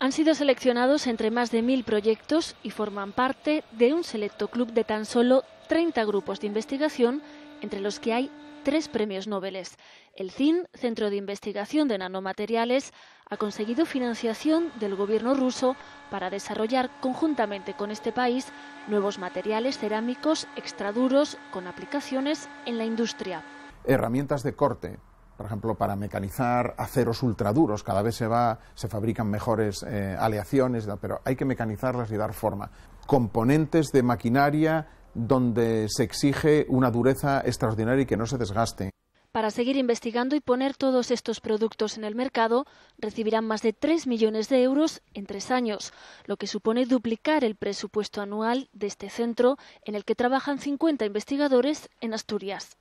Han sido seleccionados entre más de mil proyectos y forman parte de un selecto club de tan solo 30 grupos de investigación, entre los que hay tres premios Nobel. El CIN, Centro de Investigación de Nanomateriales, ha conseguido financiación del gobierno ruso para desarrollar conjuntamente con este país nuevos materiales cerámicos extraduros con aplicaciones en la industria. Herramientas de corte por ejemplo, para mecanizar aceros ultraduros, cada vez se, va, se fabrican mejores eh, aleaciones, pero hay que mecanizarlas y dar forma. Componentes de maquinaria donde se exige una dureza extraordinaria y que no se desgaste. Para seguir investigando y poner todos estos productos en el mercado, recibirán más de 3 millones de euros en tres años, lo que supone duplicar el presupuesto anual de este centro en el que trabajan 50 investigadores en Asturias.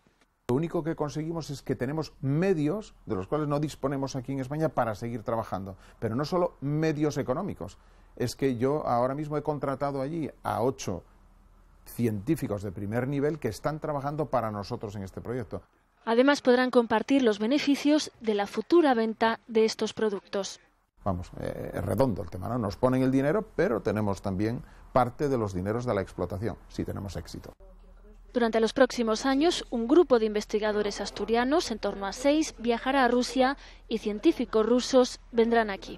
Lo único que conseguimos es que tenemos medios de los cuales no disponemos aquí en España para seguir trabajando, pero no solo medios económicos. Es que yo ahora mismo he contratado allí a ocho científicos de primer nivel que están trabajando para nosotros en este proyecto. Además podrán compartir los beneficios de la futura venta de estos productos. Vamos, eh, es redondo el tema, ¿no? Nos ponen el dinero, pero tenemos también parte de los dineros de la explotación, si tenemos éxito. Durante los próximos años, un grupo de investigadores asturianos, en torno a seis, viajará a Rusia y científicos rusos vendrán aquí.